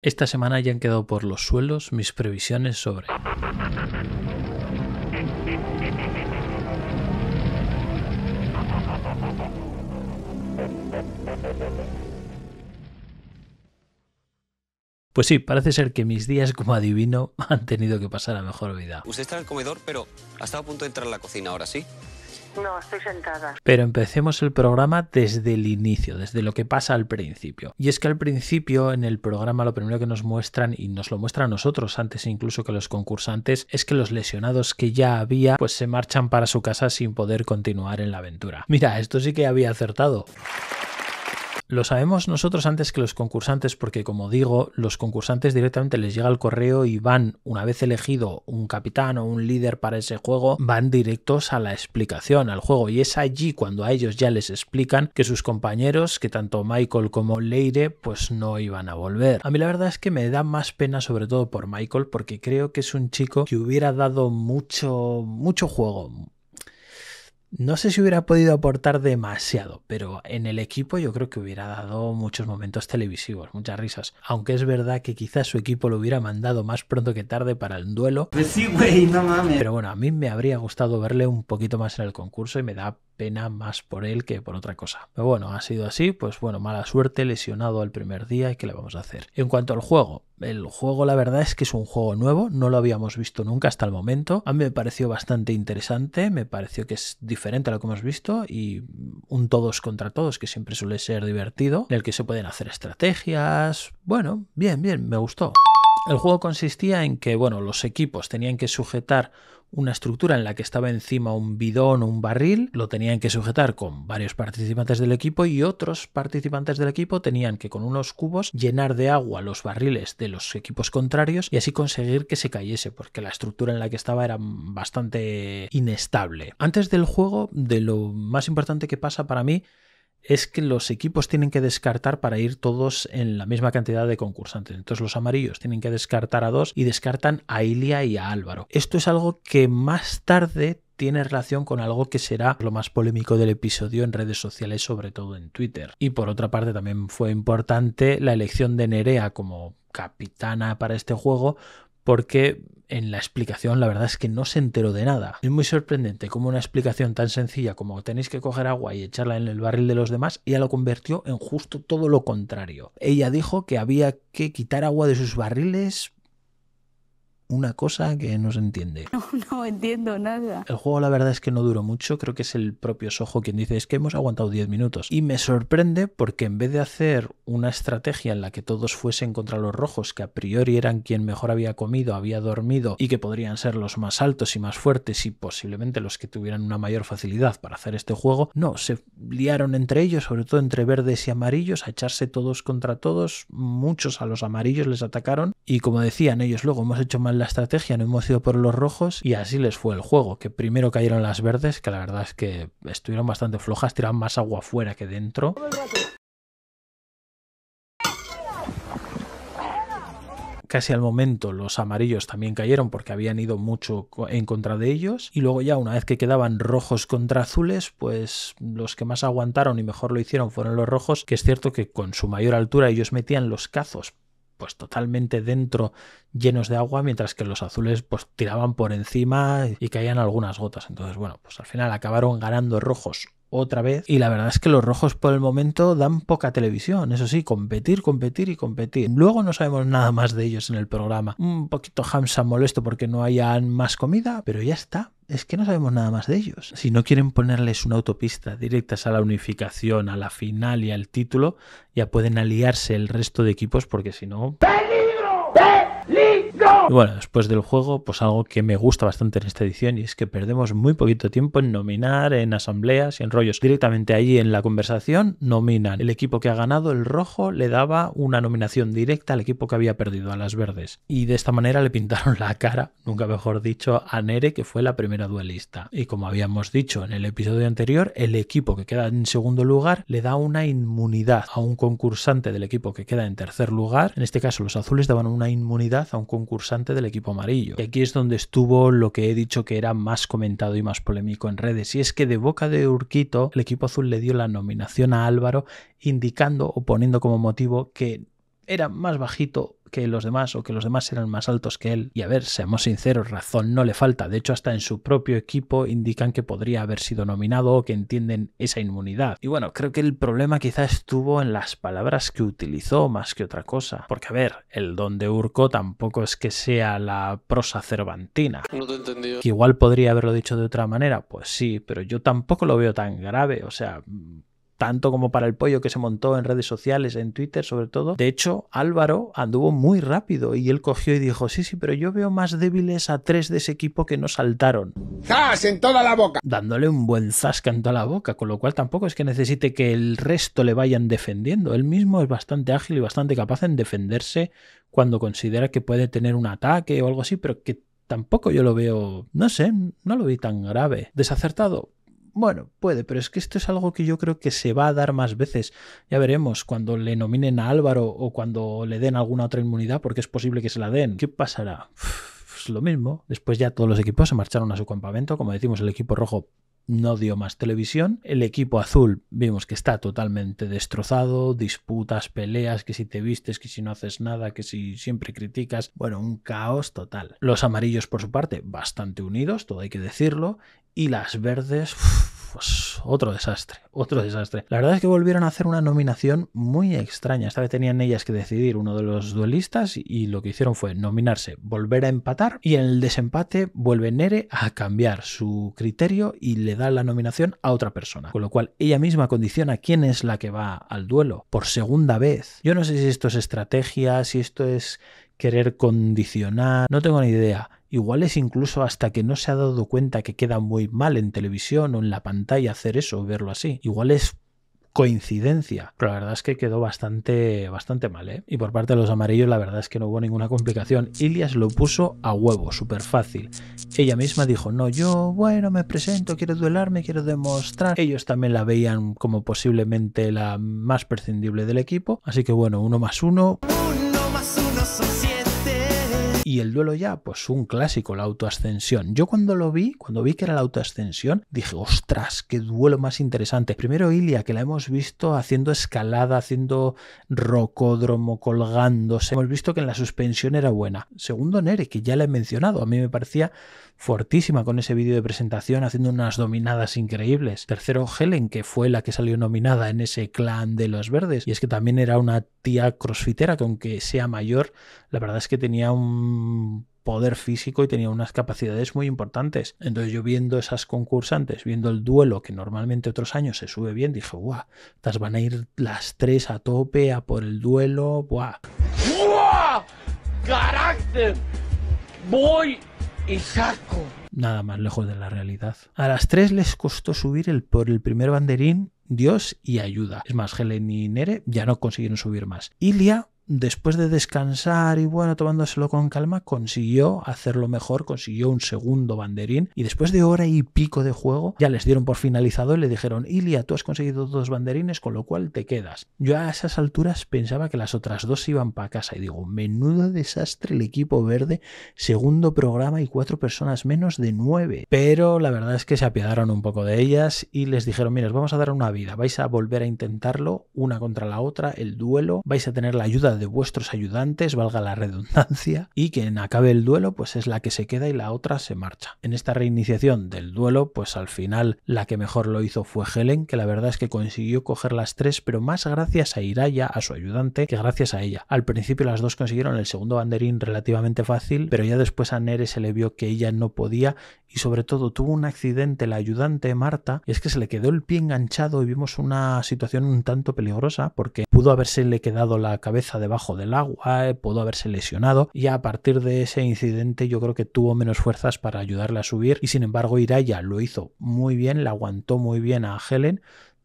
Esta semana ya han quedado por los suelos mis previsiones sobre... Pues sí, parece ser que mis días como adivino han tenido que pasar a mejor vida. Usted está en el comedor, pero ha estado a punto de entrar a la cocina ahora, ¿sí? No, estoy sentada. Pero empecemos el programa desde el inicio, desde lo que pasa al principio. Y es que al principio en el programa lo primero que nos muestran, y nos lo muestran a nosotros antes incluso que los concursantes, es que los lesionados que ya había pues se marchan para su casa sin poder continuar en la aventura. Mira, esto sí que había acertado. Lo sabemos nosotros antes que los concursantes porque, como digo, los concursantes directamente les llega el correo y van, una vez elegido un capitán o un líder para ese juego, van directos a la explicación, al juego. Y es allí cuando a ellos ya les explican que sus compañeros, que tanto Michael como Leire, pues no iban a volver. A mí la verdad es que me da más pena sobre todo por Michael porque creo que es un chico que hubiera dado mucho, mucho juego no sé si hubiera podido aportar demasiado, pero en el equipo yo creo que hubiera dado muchos momentos televisivos, muchas risas. Aunque es verdad que quizás su equipo lo hubiera mandado más pronto que tarde para el duelo. Pues pero bueno, a mí me habría gustado verle un poquito más en el concurso y me da pena más por él que por otra cosa. Pero bueno, ha sido así, pues bueno, mala suerte, lesionado al primer día y que le vamos a hacer. En cuanto al juego, el juego la verdad es que es un juego nuevo, no lo habíamos visto nunca hasta el momento. A mí me pareció bastante interesante, me pareció que es diferente a lo que hemos visto y un todos contra todos que siempre suele ser divertido, en el que se pueden hacer estrategias. Bueno, bien, bien, me gustó. El juego consistía en que, bueno, los equipos tenían que sujetar una estructura en la que estaba encima un bidón o un barril, lo tenían que sujetar con varios participantes del equipo y otros participantes del equipo tenían que con unos cubos llenar de agua los barriles de los equipos contrarios y así conseguir que se cayese, porque la estructura en la que estaba era bastante inestable. Antes del juego, de lo más importante que pasa para mí es que los equipos tienen que descartar para ir todos en la misma cantidad de concursantes. Entonces los amarillos tienen que descartar a dos y descartan a Ilia y a Álvaro. Esto es algo que más tarde tiene relación con algo que será lo más polémico del episodio en redes sociales, sobre todo en Twitter. Y por otra parte también fue importante la elección de Nerea como capitana para este juego, porque en la explicación la verdad es que no se enteró de nada. Es muy sorprendente cómo una explicación tan sencilla como tenéis que coger agua y echarla en el barril de los demás, ella lo convirtió en justo todo lo contrario. Ella dijo que había que quitar agua de sus barriles una cosa que no se entiende. No, entiendo nada. El juego la verdad es que no duró mucho, creo que es el propio Sojo quien dice es que hemos aguantado 10 minutos. Y me sorprende porque en vez de hacer una estrategia en la que todos fuesen contra los rojos, que a priori eran quien mejor había comido, había dormido y que podrían ser los más altos y más fuertes y posiblemente los que tuvieran una mayor facilidad para hacer este juego, no, se liaron entre ellos, sobre todo entre verdes y amarillos, a echarse todos contra todos, muchos a los amarillos les atacaron y como decían ellos luego hemos hecho mal la estrategia, no hemos ido por los rojos y así les fue el juego, que primero cayeron las verdes, que la verdad es que estuvieron bastante flojas, tiraban más agua fuera que dentro. casi al momento los amarillos también cayeron porque habían ido mucho en contra de ellos y luego ya una vez que quedaban rojos contra azules pues los que más aguantaron y mejor lo hicieron fueron los rojos que es cierto que con su mayor altura ellos metían los cazos pues totalmente dentro, llenos de agua, mientras que los azules pues tiraban por encima y caían algunas gotas. Entonces, bueno, pues al final acabaron ganando rojos otra vez. Y la verdad es que los rojos por el momento dan poca televisión. Eso sí, competir, competir y competir. Luego no sabemos nada más de ellos en el programa. Un poquito Hamza molesto porque no hayan más comida, pero ya está. Es que no sabemos nada más de ellos. Si no quieren ponerles una autopista directas a la unificación, a la final y al título, ya pueden aliarse el resto de equipos porque si no... Y bueno, después del juego, pues algo que me gusta bastante en esta edición y es que perdemos muy poquito tiempo en nominar, en asambleas y en rollos. Directamente allí en la conversación nominan. El equipo que ha ganado, el rojo, le daba una nominación directa al equipo que había perdido, a las verdes. Y de esta manera le pintaron la cara, nunca mejor dicho, a Nere, que fue la primera duelista. Y como habíamos dicho en el episodio anterior, el equipo que queda en segundo lugar le da una inmunidad a un concursante del equipo que queda en tercer lugar. En este caso, los azules daban una inmunidad a un concursante del equipo amarillo. Y aquí es donde estuvo lo que he dicho que era más comentado y más polémico en redes, y es que de boca de Urquito el equipo azul le dio la nominación a Álvaro indicando o poniendo como motivo que era más bajito que los demás o que los demás eran más altos que él. Y a ver, seamos sinceros, razón no le falta. De hecho, hasta en su propio equipo indican que podría haber sido nominado o que entienden esa inmunidad. Y bueno, creo que el problema quizá estuvo en las palabras que utilizó más que otra cosa. Porque a ver, el don de Urco tampoco es que sea la prosa cervantina. No te he Que igual podría haberlo dicho de otra manera, pues sí, pero yo tampoco lo veo tan grave. O sea, tanto como para el pollo que se montó en redes sociales, en Twitter sobre todo. De hecho, Álvaro anduvo muy rápido y él cogió y dijo, sí, sí, pero yo veo más débiles a tres de ese equipo que no saltaron. ¡Zas en toda la boca! Dándole un buen zasca en toda la boca, con lo cual tampoco es que necesite que el resto le vayan defendiendo. Él mismo es bastante ágil y bastante capaz en defenderse cuando considera que puede tener un ataque o algo así, pero que tampoco yo lo veo, no sé, no lo vi tan grave. ¿Desacertado? Bueno, puede, pero es que esto es algo que yo creo que se va a dar más veces. Ya veremos cuando le nominen a Álvaro o cuando le den alguna otra inmunidad, porque es posible que se la den. ¿Qué pasará? Es pues lo mismo. Después ya todos los equipos se marcharon a su campamento. Como decimos, el equipo rojo no dio más televisión. El equipo azul vimos que está totalmente destrozado, disputas, peleas, que si te vistes, que si no haces nada, que si siempre criticas, bueno, un caos total. Los amarillos por su parte bastante unidos, todo hay que decirlo, y las verdes... Pues, otro desastre, otro desastre. La verdad es que volvieron a hacer una nominación muy extraña. Esta vez tenían ellas que decidir uno de los duelistas y lo que hicieron fue nominarse, volver a empatar y en el desempate vuelve Nere a cambiar su criterio y le da la nominación a otra persona. Con lo cual ella misma condiciona quién es la que va al duelo por segunda vez. Yo no sé si esto es estrategia, si esto es querer condicionar, no tengo ni idea Igual es incluso hasta que no se ha dado cuenta que queda muy mal en televisión o en la pantalla hacer eso, verlo así. Igual es coincidencia. la verdad es que quedó bastante, bastante mal, ¿eh? Y por parte de los amarillos, la verdad es que no hubo ninguna complicación. Ilias lo puso a huevo, súper fácil. Ella misma dijo, no, yo, bueno, me presento, quiero duelarme, quiero demostrar. Ellos también la veían como posiblemente la más prescindible del equipo. Así que bueno, uno más uno. Y el duelo ya, pues un clásico, la autoascensión. Yo cuando lo vi, cuando vi que era la autoascensión, dije, ostras, qué duelo más interesante. Primero Ilia, que la hemos visto haciendo escalada, haciendo rocódromo, colgándose. Hemos visto que en la suspensión era buena. Segundo Nere, que ya la he mencionado, a mí me parecía fortísima con ese vídeo de presentación, haciendo unas dominadas increíbles. Tercero Helen, que fue la que salió nominada en ese clan de los verdes. Y es que también era una Crossfitera crossfitera, que aunque sea mayor, la verdad es que tenía un poder físico y tenía unas capacidades muy importantes. Entonces yo viendo esas concursantes, viendo el duelo que normalmente otros años se sube bien, dijo guau, estas van a ir las tres a tope a por el duelo, guau. ¡Carácter! Voy y saco. Nada más lejos de la realidad. A las tres les costó subir el, por el primer banderín Dios y ayuda. Es más, Helen y Nere ya no consiguieron subir más. Ilia después de descansar y bueno, tomándoselo con calma, consiguió hacerlo mejor, consiguió un segundo banderín y después de hora y pico de juego ya les dieron por finalizado y le dijeron, Ilia, tú has conseguido dos banderines, con lo cual te quedas. Yo a esas alturas pensaba que las otras dos iban para casa y digo, menudo desastre el equipo verde, segundo programa y cuatro personas menos de nueve. Pero la verdad es que se apiadaron un poco de ellas y les dijeron, mira, os vamos a dar una vida, vais a volver a intentarlo una contra la otra, el duelo, vais a tener la ayuda de vuestros ayudantes, valga la redundancia, y quien acabe el duelo pues es la que se queda y la otra se marcha. En esta reiniciación del duelo pues al final la que mejor lo hizo fue Helen, que la verdad es que consiguió coger las tres, pero más gracias a Iraya, a su ayudante, que gracias a ella. Al principio las dos consiguieron el segundo banderín relativamente fácil, pero ya después a Nere se le vio que ella no podía y sobre todo tuvo un accidente la ayudante Marta, es que se le quedó el pie enganchado y vimos una situación un tanto peligrosa porque pudo habérsele quedado la cabeza de bajo del agua, eh, pudo haberse lesionado y a partir de ese incidente yo creo que tuvo menos fuerzas para ayudarle a subir y sin embargo Iraya lo hizo muy bien, la aguantó muy bien a Helen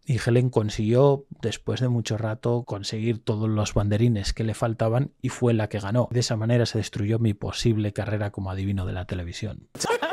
y Helen consiguió, después de mucho rato, conseguir todos los banderines que le faltaban y fue la que ganó. De esa manera se destruyó mi posible carrera como adivino de la televisión.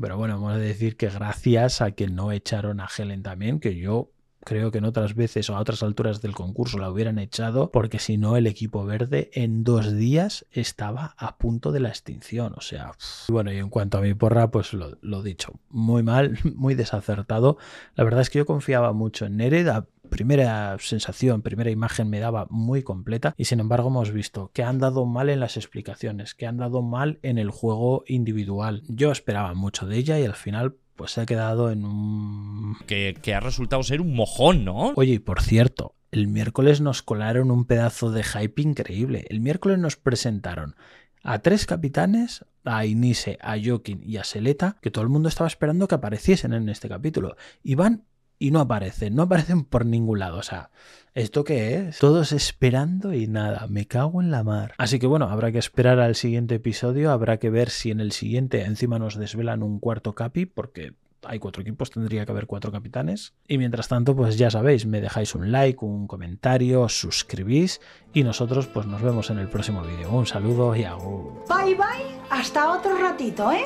Pero bueno, vamos a decir que gracias a que no echaron a Helen también, que yo creo que en otras veces o a otras alturas del concurso la hubieran echado, porque si no el equipo verde en dos días estaba a punto de la extinción. O sea, bueno, y en cuanto a mi porra, pues lo, he dicho, muy mal, muy desacertado. La verdad es que yo confiaba mucho en Nere. La primera sensación, primera imagen me daba muy completa y sin embargo hemos visto que han dado mal en las explicaciones, que han dado mal en el juego individual. Yo esperaba mucho de ella y al final pues se ha quedado en un... Que, ha resultado ser un mojón, ¿no? Oye, y por cierto, el miércoles nos colaron un pedazo de hype increíble. El miércoles nos presentaron a tres capitanes, a Inise, a Jokin y a Seleta, que todo el mundo estaba esperando que apareciesen en este capítulo. Y van y no aparecen, no aparecen por ningún lado. O sea, ¿esto qué es? Todos esperando y nada, me cago en la mar. Así que bueno, habrá que esperar al siguiente episodio, habrá que ver si en el siguiente encima nos desvelan un cuarto capi, porque hay cuatro equipos, tendría que haber cuatro capitanes. Y mientras tanto, pues ya sabéis, me dejáis un like, un comentario, suscribís y nosotros pues nos vemos en el próximo vídeo. Un saludo y agur. Bye bye, hasta otro ratito, ¿eh?